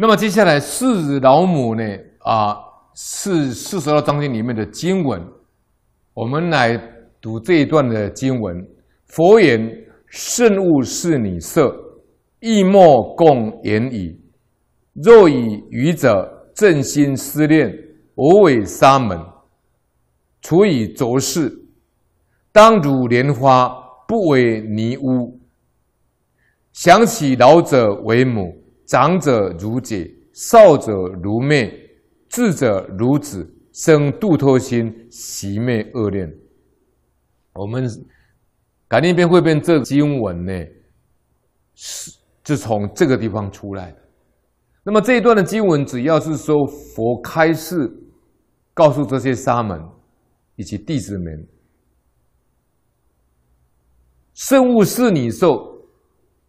那么接下来，四子老母呢？啊，是四十二章经里面的经文，我们来读这一段的经文。佛言：圣物是女色，亦莫共言矣。若以愚者正心思念，无为沙门，除以浊世，当如莲花，不为泥污。想起老者为母。长者如姐，少者如妹，智者如子，生妒脱心，习昧恶念。我们感应篇会变这经文呢，是就从这个地方出来的。那么这一段的经文，主要是说佛开示，告诉这些沙门以及弟子们：圣物是你受，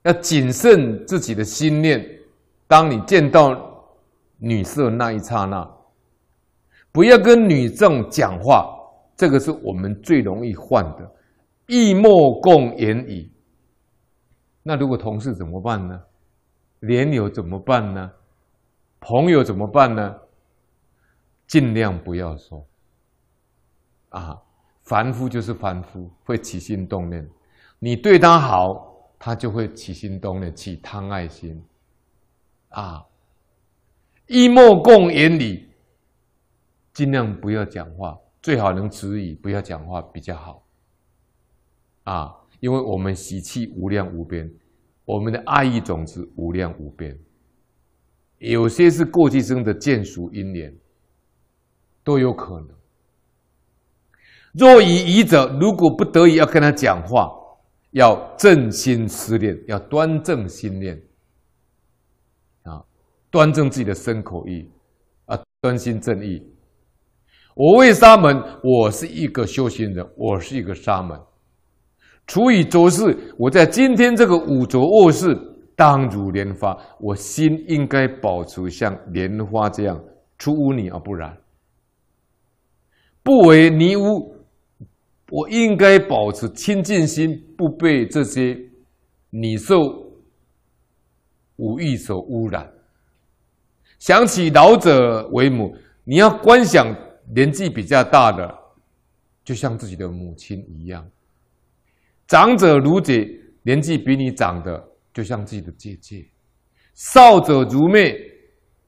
要谨慎自己的心念。当你见到女色那一刹那，不要跟女众讲话，这个是我们最容易患的，意莫共言矣。那如果同事怎么办呢？连友怎么办呢？朋友怎么办呢？尽量不要说。啊，凡夫就是凡夫，会起心动念。你对他好，他就会起心动念，起贪爱心。啊！一莫共言理，尽量不要讲话，最好能止语，不要讲话比较好。啊，因为我们喜气无量无边，我们的爱意种子无量无边，有些是过去生的见熟因缘，都有可能。若以疑者，如果不得已要跟他讲话，要正心思念，要端正心念。端正自己的身口意，啊，专心正意。我为沙门，我是一个修行人，我是一个沙门。除以浊世，我在今天这个五浊恶世，当如莲花，我心应该保持像莲花这样，出污泥而不染。不为泥污，我应该保持清净心，不被这些泥受、五欲所污染。想起老者为母，你要观想年纪比较大的，就像自己的母亲一样；长者如姐，年纪比你长的，就像自己的姐姐；少者如妹，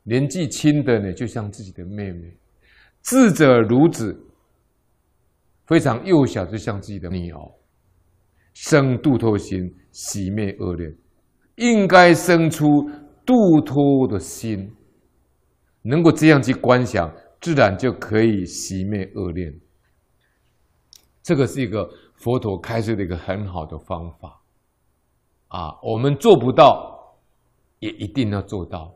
年纪轻的呢，就像自己的妹妹；智者如子，非常幼小，就像自己的女儿。生度脱心，喜灭恶念，应该生出度脱的心。能够这样去观想，自然就可以熄灭恶念。这个是一个佛陀开示的一个很好的方法，啊，我们做不到，也一定要做到，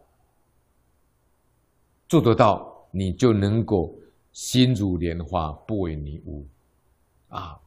做得到，你就能够心如莲花，不为泥污，啊。